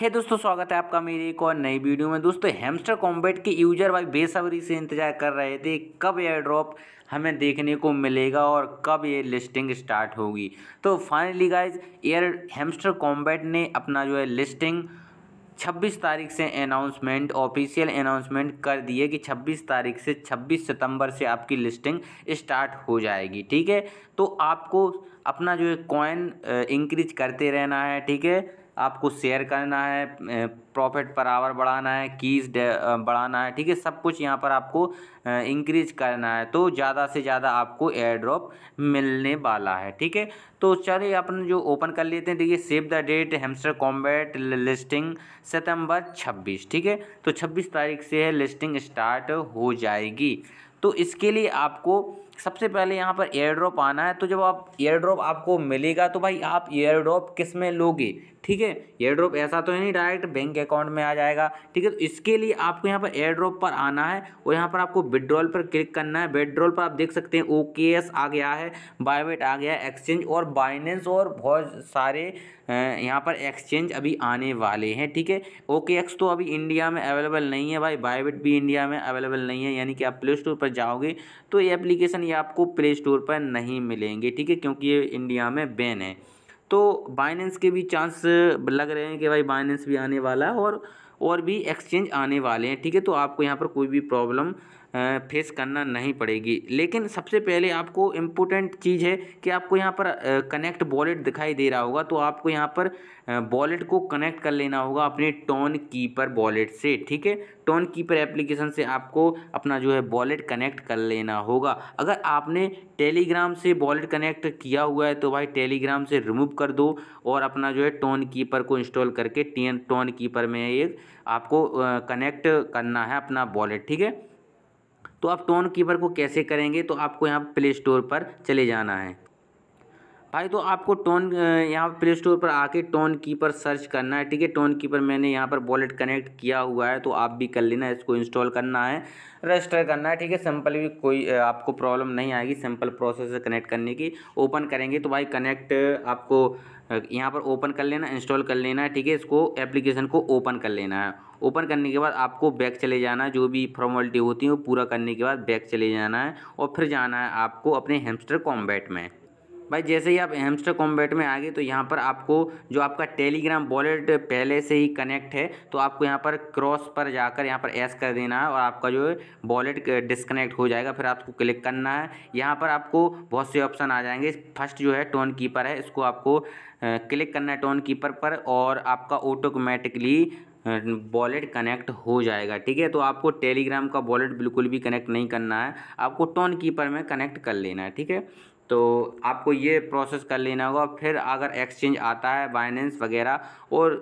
है दोस्तों स्वागत है आपका मेरे एक और नई वीडियो में दोस्तों हेमस्टर कॉम्बेट के यूजर भाई बेसब्री से इंतजार कर रहे थे कब एयर ड्रॉप हमें देखने को मिलेगा और कब ये लिस्टिंग स्टार्ट होगी तो फाइनली गाइज एयर हेमस्टर कॉम्बेट ने अपना जो है लिस्टिंग 26 तारीख से अनाउंसमेंट ऑफिशियल अनाउंसमेंट कर दिए कि 26 तारीख से 26 सितंबर से आपकी लिस्टिंग स्टार्ट हो जाएगी ठीक है तो आपको अपना जो है कॉइन इंक्रीज करते रहना है ठीक है आपको शेयर करना है प्रॉफिट पर आवर बढ़ाना है कीज़ बढ़ाना है ठीक है सब कुछ यहाँ पर आपको इंक्रीज करना है तो ज़्यादा से ज़्यादा आपको एयर ड्रॉप मिलने वाला है ठीक है तो चलिए अपन जो ओपन कर लेते हैं देखिए save the date Hamster Kombat listing सितंबर 26 ठीक है तो 26 तारीख से है लिस्टिंग स्टार्ट हो जाएगी तो इसके लिए आपको सबसे पहले यहाँ पर एयर ड्रॉप आना है तो जब आप एयर ड्रॉप आपको मिलेगा तो भाई आप एयर ड्रॉप किस में लोगे ठीक है एयर ड्रॉप ऐसा तो है नहीं डायरेक्ट बैंक अकाउंट में आ जाएगा ठीक है तो इसके लिए आपको यहाँ पर एयर ड्रॉप पर आना है और यहाँ पर आपको विड्रॉल पर क्लिक करना है विड्रॉल पर आप देख सकते हैं ओ एस आ गया है बायोमेट आ गया है एक्सचेंज और बाइनेंस और बहुत सारे यहाँ पर एक्सचेंज अभी आने वाले हैं ठीक है ओ के एक्स तो अभी इंडिया में अवेलेबल नहीं है भाई बायोमेट भी इंडिया में अवेलेबल नहीं है यानी कि आप प्ले स्टोर पर जाओगे तो ये एप्लीकेशन ये आपको प्ले स्टोर पर नहीं मिलेंगे ठीक है क्योंकि ये इंडिया में बैन है तो बाइनेंस के भी चांस लग रहे हैं कि भाई बाइनेंस भी आने वाला है और और भी एक्सचेंज आने वाले हैं ठीक है तो आपको यहाँ पर कोई भी प्रॉब्लम फेस करना नहीं पड़ेगी लेकिन सबसे पहले आपको इम्पोर्टेंट चीज़ है कि आपको यहाँ पर कनेक्ट वॉलेट दिखाई दे रहा होगा तो आपको यहाँ पर वॉलेट को कनेक्ट कर लेना होगा अपने टोन कीपर वॉलेट से ठीक है टोन कीपर एप्लीकेशन से आपको अपना जो है वॉलेट कनेक्ट कर लेना होगा अगर आपने टेलीग्राम से वॉलेट कनेक्ट किया हुआ है तो भाई टेलीग्राम से रिमूव कर दो और अपना जो है टोन कीपर को इंस्टॉल करके टी टोन कीपर में एक आपको कनेक्ट करना है अपना वॉलेट ठीक है तो आप टोन कीपर को कैसे करेंगे तो आपको यहाँ प्ले स्टोर पर चले जाना है भाई तो आपको टोन यहाँ प्ले स्टोर पर आके टोन कीपर सर्च करना है ठीक है टोन कीपर मैंने यहाँ पर वॉलेट कनेक्ट किया हुआ है तो आप भी कर लेना इसको इंस्टॉल करना है रजिस्टर करना है ठीक है सिंपल भी कोई आपको प्रॉब्लम नहीं आएगी सिंपल प्रोसेस है कनेक्ट करने की ओपन करेंगे तो भाई कनेक्ट आपको यहाँ पर ओपन कर लेना इंस्टॉल कर लेना है ठीक है इसको एप्लीकेशन को ओपन कर लेना है ओपन करने के बाद आपको बैक चले जाना है जो भी फॉर्मेलिटी होती है वो पूरा करने के बाद बैक चले जाना है और फिर जाना है आपको अपने हेमस्टर कॉम्बैट में भाई जैसे ही आप हेमस्टर कॉम्बैट में आ गए तो यहाँ पर आपको जो आपका टेलीग्राम वॉलेट पहले से ही कनेक्ट है तो आपको यहाँ पर क्रॉस पर जाकर यहाँ पर ऐस कर देना है और आपका जो है वॉलेट डिसकनेक्ट हो जाएगा फिर आपको क्लिक करना है यहाँ पर आपको बहुत से ऑप्शन आ जाएंगे फर्स्ट जो है टोन कीपर है इसको आपको क्लिक करना है टोन कीपर पर और आपका ऑटोमेटिकली वॉलेट कनेक्ट हो जाएगा ठीक है तो आपको टेलीग्राम का वॉलेट बिल्कुल भी कनेक्ट नहीं करना है आपको टोन कीपर में कनेक्ट कर लेना है ठीक है तो आपको ये प्रोसेस कर लेना होगा फिर अगर एक्सचेंज आता है बाइनेंस वगैरह और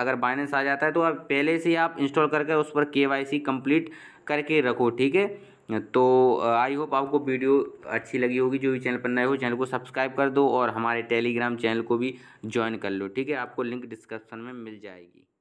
अगर बाइनेंस आ जाता है तो आप पहले से ही आप इंस्टॉल करके उस पर के वाई सी कंप्लीट करके रखो ठीक है तो आई होप आपको वीडियो अच्छी लगी होगी जो भी चैनल पर नए हो चैनल को सब्सक्राइब कर दो और हमारे टेलीग्राम चैनल को भी ज्वाइन कर लो ठीक है आपको लिंक डिस्क्रिप्सन में मिल जाएगी